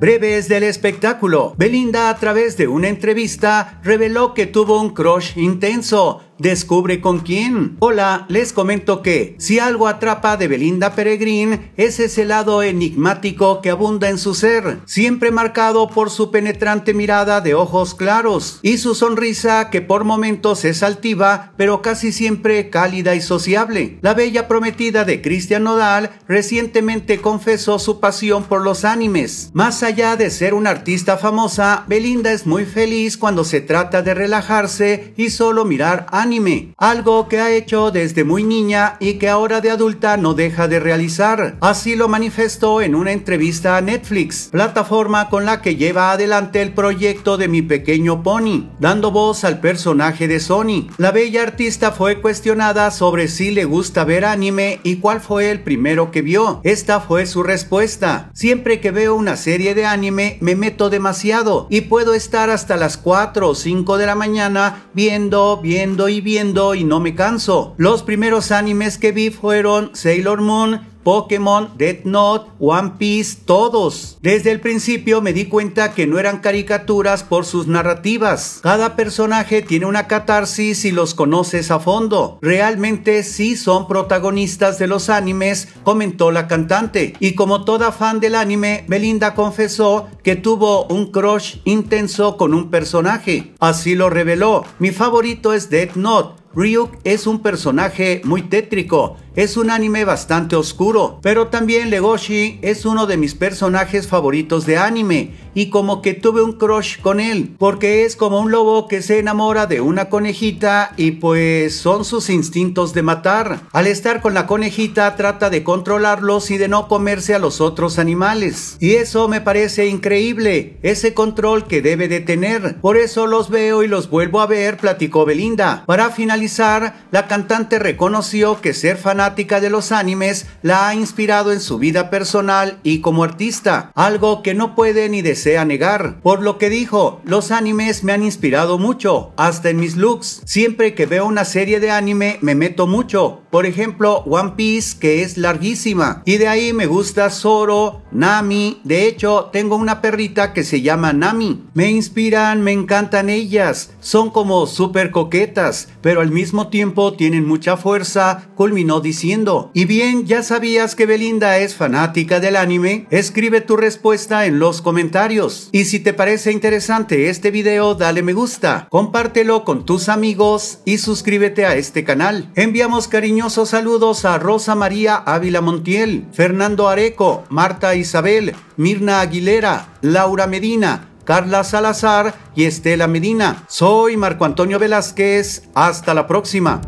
Breves del espectáculo. Belinda a través de una entrevista reveló que tuvo un crush intenso Descubre con quién. Hola, les comento que si algo atrapa de Belinda Peregrín es ese lado enigmático que abunda en su ser, siempre marcado por su penetrante mirada de ojos claros y su sonrisa que por momentos es altiva, pero casi siempre cálida y sociable. La bella prometida de Cristian Nodal recientemente confesó su pasión por los animes. Más allá de ser una artista famosa, Belinda es muy feliz cuando se trata de relajarse y solo mirar animes algo que ha hecho desde muy niña y que ahora de adulta no deja de realizar. Así lo manifestó en una entrevista a Netflix, plataforma con la que lleva adelante el proyecto de Mi Pequeño Pony, dando voz al personaje de Sony. La bella artista fue cuestionada sobre si le gusta ver anime y cuál fue el primero que vio. Esta fue su respuesta. Siempre que veo una serie de anime me meto demasiado y puedo estar hasta las 4 o 5 de la mañana viendo, viendo y viendo y no me canso. Los primeros animes que vi fueron Sailor Moon, Pokémon, Death Note, One Piece, todos. Desde el principio me di cuenta que no eran caricaturas por sus narrativas. Cada personaje tiene una catarsis y los conoces a fondo. Realmente sí son protagonistas de los animes, comentó la cantante. Y como toda fan del anime, Belinda confesó que tuvo un crush intenso con un personaje. Así lo reveló. Mi favorito es Death Note Ryuk es un personaje muy tétrico, es un anime bastante oscuro, pero también Legoshi es uno de mis personajes favoritos de anime y como que tuve un crush con él, porque es como un lobo que se enamora de una conejita y pues son sus instintos de matar. Al estar con la conejita trata de controlarlos y de no comerse a los otros animales. Y eso me parece increíble, ese control que debe de tener. Por eso los veo y los vuelvo a ver, platicó Belinda. Para finalizar, la cantante reconoció que ser fanática de los animes la ha inspirado en su vida personal y como artista, algo que no puede ni desea negar. Por lo que dijo, los animes me han inspirado mucho, hasta en mis looks. Siempre que veo una serie de anime me meto mucho. Por ejemplo, One Piece, que es larguísima. Y de ahí me gusta Zoro, Nami. De hecho, tengo una perrita que se llama Nami. Me inspiran, me encantan ellas. Son como súper coquetas, pero al mismo tiempo tienen mucha fuerza, culminó diciendo. Y bien, ya sabías que Belinda es fanática del anime. Escribe tu respuesta en los comentarios. Y si te parece interesante este video, dale me gusta, compártelo con tus amigos y suscríbete a este canal. Enviamos cariñosos saludos a Rosa María Ávila Montiel, Fernando Areco, Marta y Isabel, Mirna Aguilera, Laura Medina, Carla Salazar y Estela Medina. Soy Marco Antonio Velázquez. Hasta la próxima.